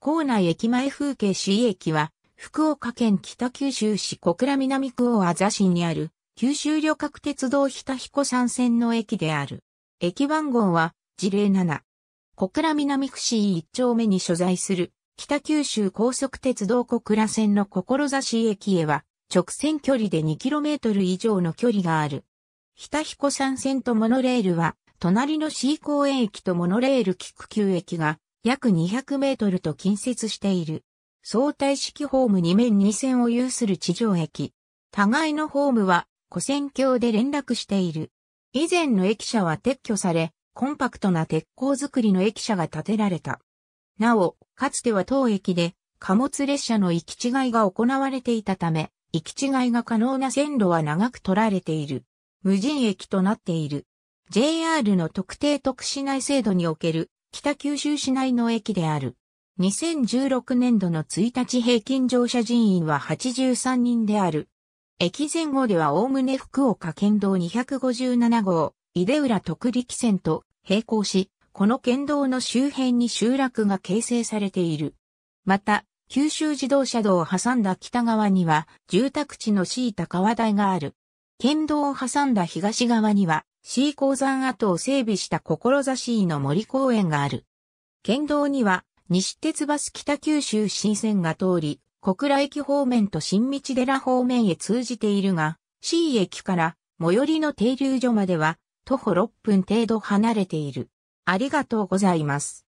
構内駅前風景市駅は、福岡県北九州市小倉南区大字市にある、九州旅客鉄道日田彦山線の駅である。駅番号は、事例7。小倉南区市一丁目に所在する、北九州高速鉄道小倉線の志駅へは、直線距離で 2km 以上の距離がある。日田彦山線とモノレールは、隣の市公園駅とモノレール菊久駅が約200メートルと近接している。相対式ホーム2面2線を有する地上駅。互いのホームは、古線橋で連絡している。以前の駅舎は撤去され、コンパクトな鉄鋼造りの駅舎が建てられた。なお、かつては当駅で貨物列車の行き違いが行われていたため、行き違いが可能な線路は長く取られている。無人駅となっている。JR の特定特殊内制度における北九州市内の駅である。2016年度の1日平均乗車人員は83人である。駅前後ではおおむね福岡県道257号、井出浦徳力線と並行し、この県道の周辺に集落が形成されている。また、九州自動車道を挟んだ北側には住宅地の敷いた川台がある。県道を挟んだ東側には C 鉱山跡を整備した志の森公園がある。県道には、西鉄バス北九州新線が通り、小倉駅方面と新道寺方面へ通じているが、C 駅から最寄りの停留所までは徒歩6分程度離れている。ありがとうございます。